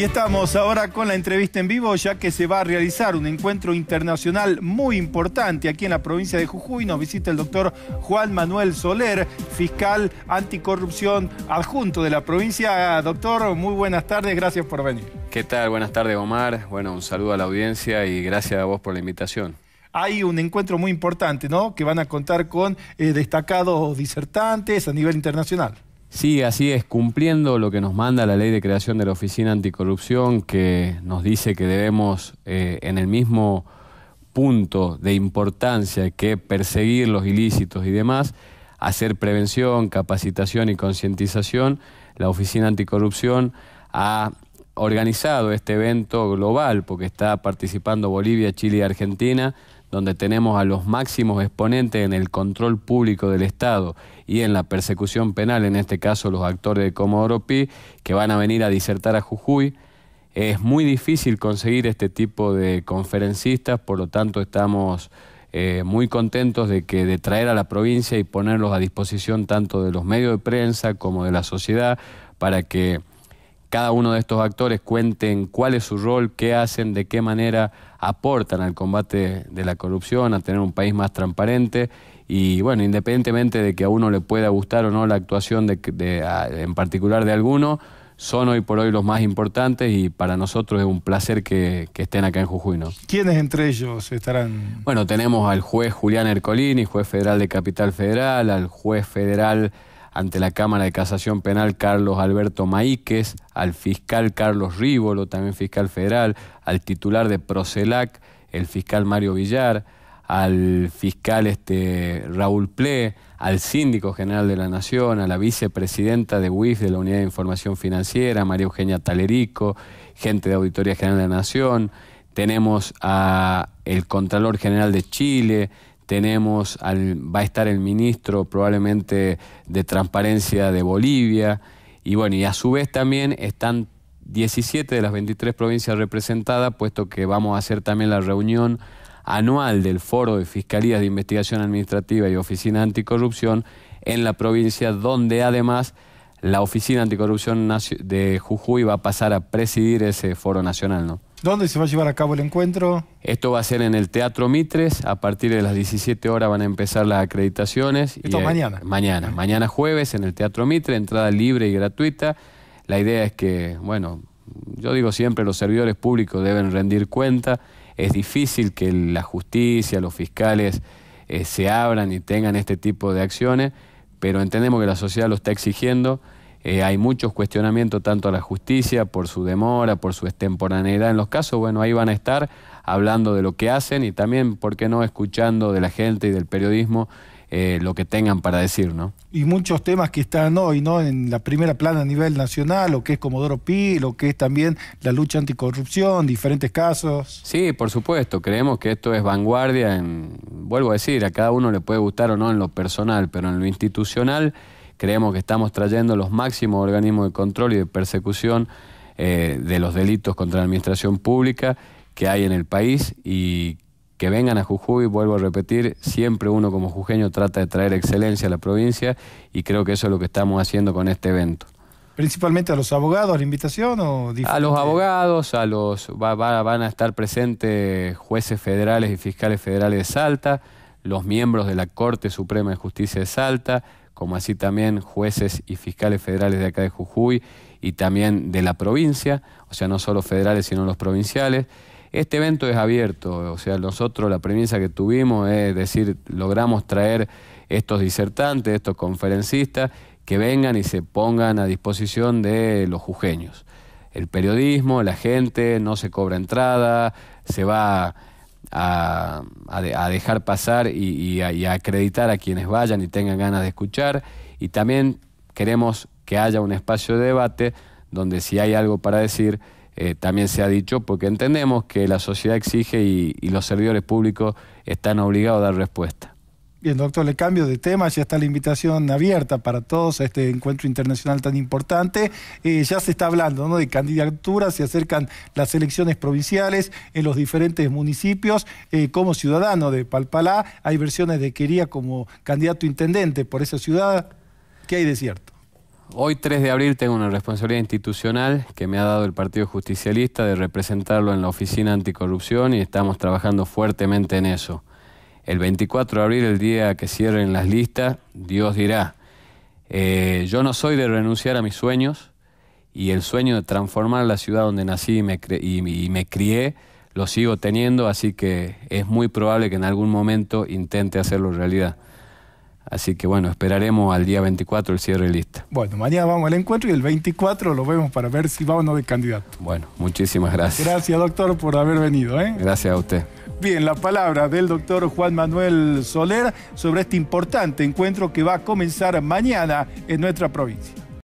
Y estamos ahora con la entrevista en vivo, ya que se va a realizar un encuentro internacional muy importante aquí en la provincia de Jujuy. Nos visita el doctor Juan Manuel Soler, fiscal anticorrupción adjunto de la provincia. Doctor, muy buenas tardes, gracias por venir. ¿Qué tal? Buenas tardes, Omar. Bueno, un saludo a la audiencia y gracias a vos por la invitación hay un encuentro muy importante, ¿no? Que van a contar con eh, destacados disertantes a nivel internacional. Sí, así es cumpliendo lo que nos manda la ley de creación de la Oficina Anticorrupción que nos dice que debemos eh, en el mismo punto de importancia que perseguir los ilícitos y demás, hacer prevención, capacitación y concientización. La Oficina Anticorrupción ha organizado este evento global porque está participando Bolivia, Chile y Argentina donde tenemos a los máximos exponentes en el control público del Estado y en la persecución penal, en este caso los actores de Comodoro Pi, que van a venir a disertar a Jujuy. Es muy difícil conseguir este tipo de conferencistas, por lo tanto estamos eh, muy contentos de que de traer a la provincia y ponerlos a disposición tanto de los medios de prensa como de la sociedad para que cada uno de estos actores cuenten cuál es su rol, qué hacen, de qué manera aportan al combate de la corrupción, a tener un país más transparente. Y bueno, independientemente de que a uno le pueda gustar o no la actuación de, en particular de alguno, son hoy por hoy los más importantes y para nosotros es un placer que, que estén acá en Jujuy. ¿no? ¿Quiénes entre ellos estarán? Bueno, tenemos al juez Julián Ercolini, juez federal de Capital Federal, al juez federal ante la Cámara de Casación Penal Carlos Alberto Maíquez, al fiscal Carlos Rívolo, también fiscal federal, al titular de Procelac, el fiscal Mario Villar, al fiscal este, Raúl Ple, al síndico general de la Nación, a la vicepresidenta de WIF de la Unidad de Información Financiera, María Eugenia Talerico, gente de Auditoría General de la Nación, tenemos al Contralor General de Chile, tenemos, al, va a estar el ministro probablemente de Transparencia de Bolivia, y bueno, y a su vez también están 17 de las 23 provincias representadas, puesto que vamos a hacer también la reunión anual del Foro de Fiscalías de Investigación Administrativa y Oficina Anticorrupción en la provincia, donde además la Oficina Anticorrupción de Jujuy va a pasar a presidir ese foro nacional, ¿no? ¿Dónde se va a llevar a cabo el encuentro? Esto va a ser en el Teatro Mitres. A partir de las 17 horas van a empezar las acreditaciones. Esto y, eh, mañana. mañana, mañana jueves en el Teatro Mitre, entrada libre y gratuita. La idea es que, bueno, yo digo siempre, los servidores públicos deben rendir cuenta. Es difícil que la justicia, los fiscales eh, se abran y tengan este tipo de acciones, pero entendemos que la sociedad lo está exigiendo. Eh, hay muchos cuestionamientos tanto a la justicia por su demora, por su extemporaneidad en los casos. Bueno, ahí van a estar hablando de lo que hacen y también, ¿por qué no?, escuchando de la gente y del periodismo eh, lo que tengan para decir, ¿no? Y muchos temas que están hoy, ¿no? En la primera plana a nivel nacional, lo que es Comodoro Pi, lo que es también la lucha anticorrupción, diferentes casos. Sí, por supuesto, creemos que esto es vanguardia en, vuelvo a decir, a cada uno le puede gustar o no en lo personal, pero en lo institucional Creemos que estamos trayendo los máximos organismos de control y de persecución eh, de los delitos contra la administración pública que hay en el país y que vengan a Jujuy, vuelvo a repetir, siempre uno como jujeño trata de traer excelencia a la provincia y creo que eso es lo que estamos haciendo con este evento. Principalmente a los abogados, la invitación o a los abogados, a los van a estar presentes jueces federales y fiscales federales de Salta, los miembros de la Corte Suprema de Justicia de Salta, como así también jueces y fiscales federales de acá de Jujuy y también de la provincia, o sea, no solo federales, sino los provinciales. Este evento es abierto, o sea, nosotros la premisa que tuvimos es decir, logramos traer estos disertantes, estos conferencistas, que vengan y se pongan a disposición de los jujeños. El periodismo, la gente, no se cobra entrada, se va a, dejar pasar y, a, acreditar a quienes vayan y tengan ganas de escuchar. Y también queremos que haya un espacio de debate donde si hay algo para decir, eh, también se ha dicho, porque entendemos que la sociedad exige y los servidores públicos están obligados a dar respuesta. Bien, doctor, le cambio de tema, ya está la invitación abierta para todos a este encuentro internacional tan importante. Eh, ya se está hablando de candidaturas, se acercan las elecciones provinciales en los diferentes municipios. Eh, como ciudadano de Palpalá, hay versiones de que iría como candidato intendente por esa ciudad. ¿Qué hay de cierto? Hoy 3 de abril tengo una responsabilidad institucional que me ha dado el Partido Justicialista de representarlo en la Oficina Anticorrupción y estamos trabajando fuertemente en eso. El 24 de abril, el día que cierren las listas, Dios dirá, eh, yo no soy de renunciar a mis sueños y el sueño de transformar la ciudad donde nací y me, y, me crié lo sigo teniendo, así que es muy probable que en algún momento intente hacerlo realidad. Así que bueno, esperaremos al día 24 el cierre de lista. Bueno, mañana vamos al encuentro y el 24 lo vemos para ver si va o no de candidato. Bueno, muchísimas gracias. Gracias, doctor, por haber venido. ¿eh? Gracias a usted. Bien, la palabra del doctor Juan Manuel Soler sobre este importante encuentro que va a comenzar mañana en nuestra provincia.